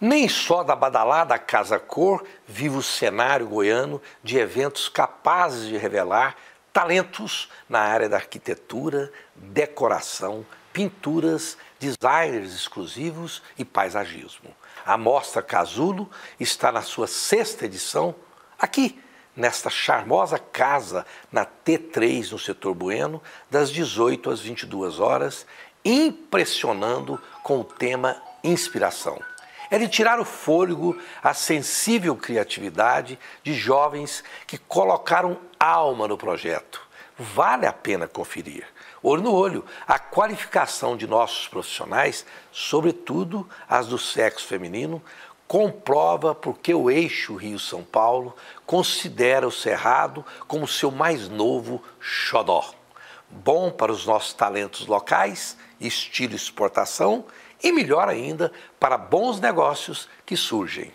Nem só da badalada Casa Cor vive o cenário goiano de eventos capazes de revelar talentos na área da arquitetura, decoração, pinturas, designers exclusivos e paisagismo. A Mostra Casulo está na sua sexta edição aqui, nesta charmosa casa na T3, no setor Bueno, das 18 às 22 horas, impressionando com o tema inspiração é de tirar o fôlego à sensível criatividade de jovens que colocaram alma no projeto. Vale a pena conferir, olho no olho, a qualificação de nossos profissionais, sobretudo as do sexo feminino, comprova porque o eixo Rio-São Paulo considera o Cerrado como seu mais novo xodó bom para os nossos talentos locais, estilo exportação, e melhor ainda, para bons negócios que surgem.